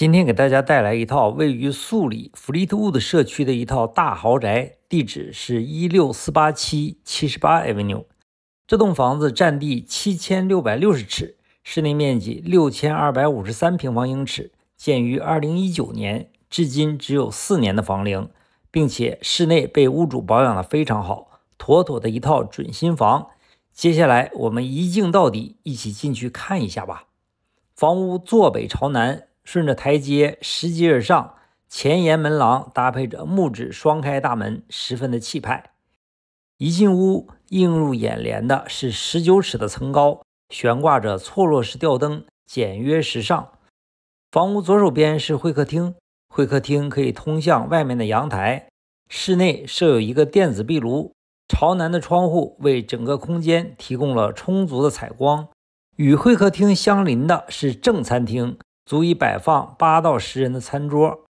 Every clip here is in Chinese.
今天给大家带来一套位于素里 Fleetwood 社区的一套大豪宅，地址是一六四八七七十八 Avenue。这栋房子占地七千六百六十尺，室内面积六千二百五十三平方英尺，建于二零一九年，至今只有四年的房龄，并且室内被屋主保养的非常好，妥妥的一套准新房。接下来我们一镜到底，一起进去看一下吧。房屋坐北朝南。顺着台阶拾级而上，前檐门廊搭配着木质双开大门，十分的气派。一进屋，映入眼帘的是十九尺的层高，悬挂着错落式吊灯，简约时尚。房屋左手边是会客厅，会客厅可以通向外面的阳台。室内设有一个电子壁炉，朝南的窗户为整个空间提供了充足的采光。与会客厅相邻的是正餐厅。足以摆放八到十人的餐桌。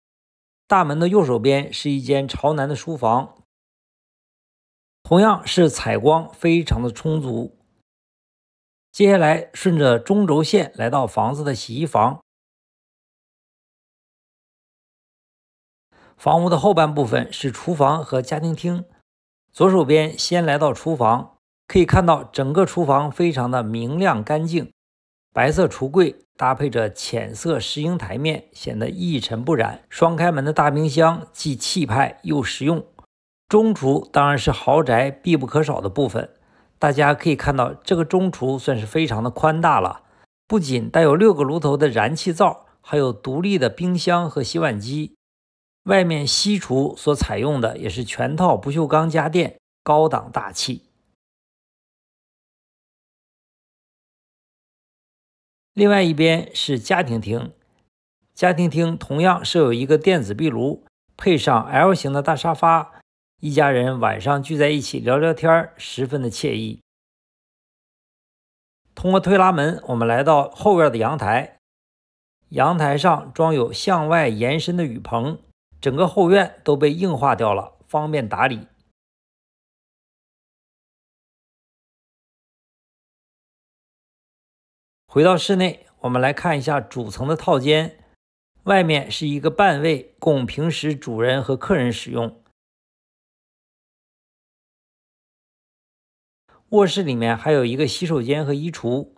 大门的右手边是一间朝南的书房，同样是采光非常的充足。接下来顺着中轴线来到房子的洗衣房。房屋的后半部分是厨房和家庭厅，左手边先来到厨房，可以看到整个厨房非常的明亮干净。白色橱柜搭配着浅色石英台面，显得一尘不染。双开门的大冰箱既气派又实用。中厨当然是豪宅必不可少的部分，大家可以看到这个中厨算是非常的宽大了，不仅带有六个炉头的燃气灶，还有独立的冰箱和洗碗机。外面西厨所采用的也是全套不锈钢家电，高档大气。另外一边是家庭厅，家庭厅同样设有一个电子壁炉，配上 L 型的大沙发，一家人晚上聚在一起聊聊天，十分的惬意。通过推拉门，我们来到后院的阳台，阳台上装有向外延伸的雨棚，整个后院都被硬化掉了，方便打理。回到室内，我们来看一下主层的套间。外面是一个半卫，供平时主人和客人使用。卧室里面还有一个洗手间和衣橱。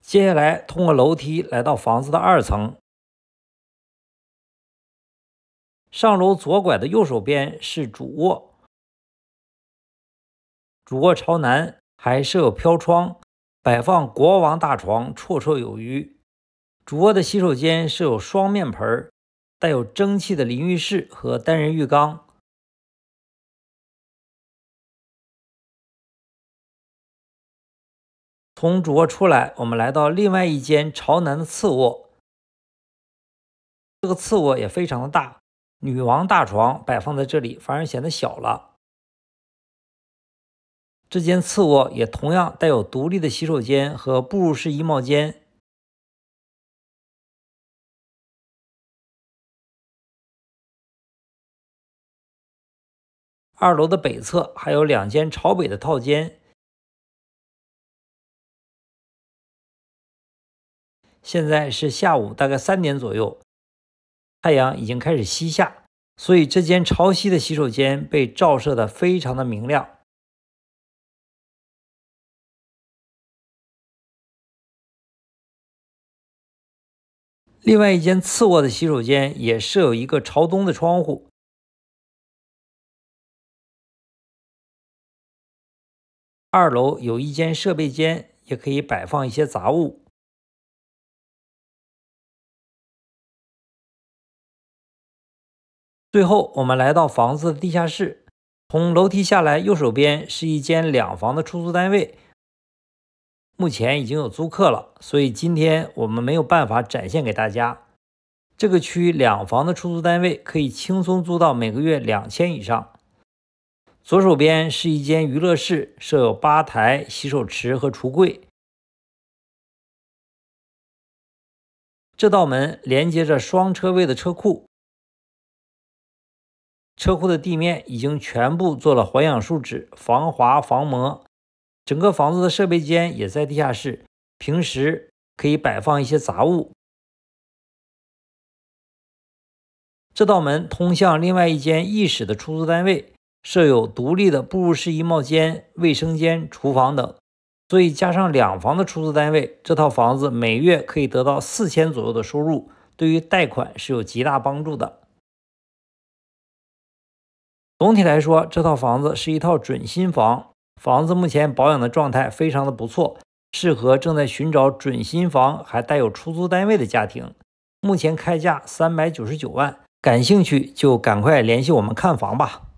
接下来，通过楼梯来到房子的二层。上楼左拐的右手边是主卧，主卧朝南，还设有飘窗，摆放国王大床绰绰有余。主卧的洗手间设有双面盆，带有蒸汽的淋浴室和单人浴缸。从主卧出来，我们来到另外一间朝南的次卧，这个次卧也非常的大。女王大床摆放在这里，反而显得小了。这间次卧也同样带有独立的洗手间和步入式衣帽间。二楼的北侧还有两间朝北的套间。现在是下午，大概三点左右。太阳已经开始西下，所以这间朝西的洗手间被照射的非常的明亮。另外一间次卧的洗手间也设有一个朝东的窗户。二楼有一间设备间，也可以摆放一些杂物。最后，我们来到房子地下室，从楼梯下来，右手边是一间两房的出租单位，目前已经有租客了，所以今天我们没有办法展现给大家。这个区两房的出租单位可以轻松租到每个月两千以上。左手边是一间娱乐室，设有吧台、洗手池和橱柜。这道门连接着双车位的车库。车库的地面已经全部做了环氧树脂防滑防磨，整个房子的设备间也在地下室，平时可以摆放一些杂物。这道门通向另外一间一室的出租单位，设有独立的步入式衣帽间、卫生间、厨房等。所以加上两房的出租单位，这套房子每月可以得到四千左右的收入，对于贷款是有极大帮助的。总体来说，这套房子是一套准新房，房子目前保养的状态非常的不错，适合正在寻找准新房还带有出租单位的家庭。目前开价三百九十九万，感兴趣就赶快联系我们看房吧。